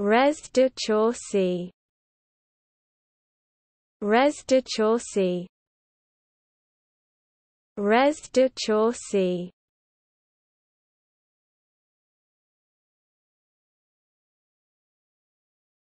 Res de Chaucy Res de Chaucy Res de Chaucy